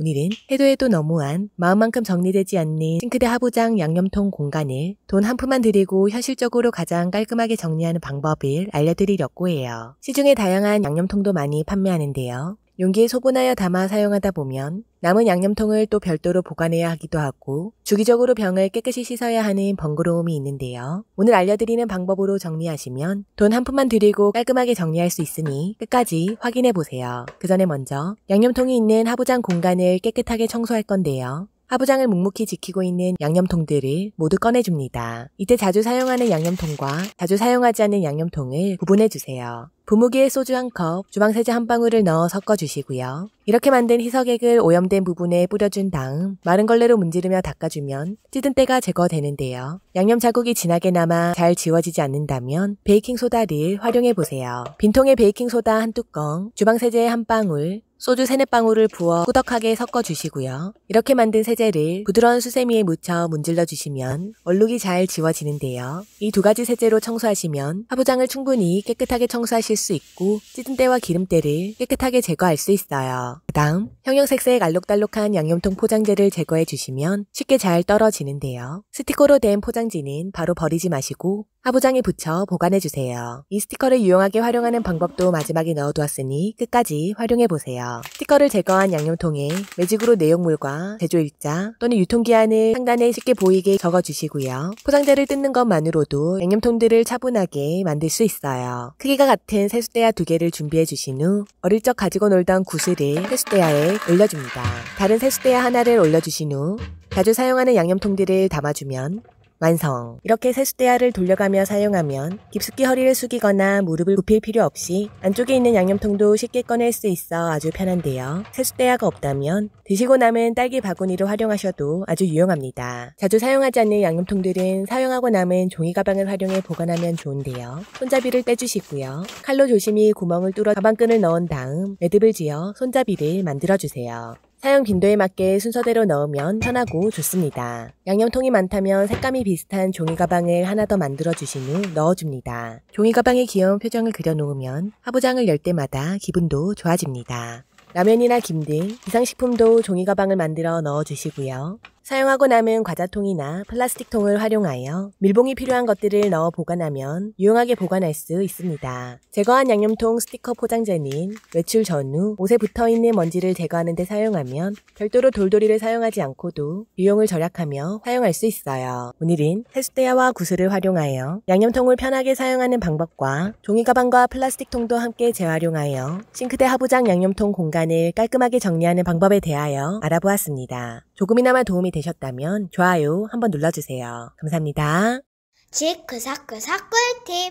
오늘은 해도 해도 너무한 마음만큼 정리되지 않는 싱크대 하부장 양념통 공간을 돈 한 푼만 드리고 현실적으로 가장 깔끔하게 정리하는 방법을 알려드리려고 해요. 시중에 다양한 양념통도 많이 판매하는데요. 용기에 소분하여 담아 사용하다 보면 남은 양념통을 또 별도로 보관해야 하기도 하고 주기적으로 병을 깨끗이 씻어야 하는 번거로움이 있는데요. 오늘 알려드리는 방법으로 정리하시면 돈 한 푼만 드리고 깔끔하게 정리할 수 있으니 끝까지 확인해 보세요. 그 전에 먼저 양념통이 있는 하부장 공간을 깨끗하게 청소할 건데요. 하부장을 묵묵히 지키고 있는 양념통들을 모두 꺼내줍니다. 이때 자주 사용하는 양념통과 자주 사용하지 않는 양념통을 구분해주세요. 분무기에 소주 한 컵, 주방세제 한 방울을 넣어 섞어주시고요. 이렇게 만든 희석액을 오염된 부분에 뿌려준 다음 마른 걸레로 문지르며 닦아주면 찌든 때가 제거되는데요. 양념 자국이 진하게 남아 잘 지워지지 않는다면 베이킹소다를 활용해보세요. 빈통에 베이킹소다 한 뚜껑, 주방세제 한 방울, 소주 세네방울을 부어 꾸덕하게 섞어주시고요. 이렇게 만든 세제를 부드러운 수세미에 묻혀 문질러주시면 얼룩이 잘 지워지는데요. 이 두 가지 세제로 청소하시면 하부장을 충분히 깨끗하게 청소하실 수 있고 찌든 때와 기름때를 깨끗하게 제거할 수 있어요. 그 다음 형형색색 알록달록한 양념통 포장재를 제거해 주시면 쉽게 잘 떨어지는데요. 스티커로 된 포장지는 바로 버리지 마시고 하부장에 붙여 보관해주세요. 이 스티커를 유용하게 활용하는 방법도 마지막에 넣어두었으니 끝까지 활용해보세요. 스티커를 제거한 양념통에 매직으로 내용물과 제조일자 또는 유통기한을 상단에 쉽게 보이게 적어주시고요. 포장재를 뜯는 것만으로도 양념통들을 차분하게 만들 수 있어요. 크기가 같은 세숫대야 두 개를 준비해주신 후 어릴 적 가지고 놀던 구슬을 세숫대야에 올려줍니다. 다른 세숫대야 하나를 올려주신 후 자주 사용하는 양념통들을 담아주면 완성. 이렇게 세숫대야를 돌려가며 사용하면 깊숙이 허리를 숙이거나 무릎을 굽힐 필요 없이 안쪽에 있는 양념통도 쉽게 꺼낼 수 있어 아주 편한데요. 세숫대야가 없다면 드시고 남은 딸기 바구니로 활용하셔도 아주 유용합니다. 자주 사용하지 않는 양념통들은 사용하고 남은 종이 가방을 활용해 보관하면 좋은데요. 손잡이를 떼주시고요. 칼로 조심히 구멍을 뚫어 가방끈을 넣은 다음 매듭을 지어 손잡이를 만들어주세요. 사용 빈도에 맞게 순서대로 넣으면 편하고 좋습니다. 양념통이 많다면 색감이 비슷한 종이가방을 하나 더 만들어주신 후 넣어줍니다. 종이가방에 귀여운 표정을 그려놓으면 화부장을열 때마다 기분도 좋아집니다. 라면이나 김 등 비상식품도 종이가방을 만들어 넣어주시고요. 사용하고 남은 과자통이나 플라스틱통을 활용하여 밀봉이 필요한 것들을 넣어 보관하면 유용하게 보관할 수 있습니다. 제거한 양념통 스티커 포장재는 외출 전후 옷에 붙어 있는 먼지를 제거하는 데 사용하면 별도로 돌돌이를 사용하지 않고도 비용을 절약하며 사용할 수 있어요. 오늘은 세숫대야와 구슬을 활용하여 양념통을 편하게 사용하는 방법과 종이가방과 플라스틱통도 함께 재활용하여 싱크대 하부장 양념통 공간을 깔끔하게 정리하는 방법에 대하여 알아보았습니다. 조금이나마 도움이 되셨다면 좋아요 한번 눌러주세요. 감사합니다. 지크사크사 꿀팁